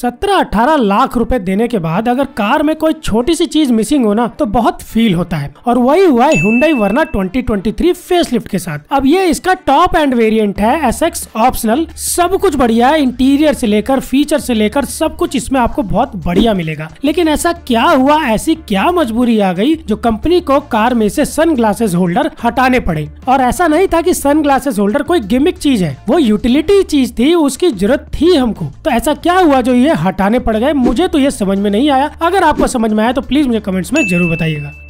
सत्रह अठारह लाख रुपए देने के बाद अगर कार में कोई छोटी सी चीज मिसिंग हो ना तो बहुत फील होता है और वही हुआ है हुंडई वर्ना 2023 फेसलिफ्ट के साथ अब ये इसका टॉप एंड वेरिएंट है एस ऑप्शनल सब कुछ बढ़िया है इंटीरियर से लेकर फीचर से लेकर सब कुछ इसमें आपको बहुत बढ़िया मिलेगा लेकिन ऐसा क्या हुआ ऐसी क्या मजबूरी आ गई जो कंपनी को कार में से सन होल्डर हटाने पड़े और ऐसा नहीं था की सन होल्डर कोई गिमिक चीज है वो यूटिलिटी चीज थी उसकी जरूरत थी हमको तो ऐसा क्या हुआ जो ये हटाने पड़ गए मुझे तो ये समझ में नहीं आया अगर आपको समझ में आया तो प्लीज मुझे कमेंट्स में जरूर बताइएगा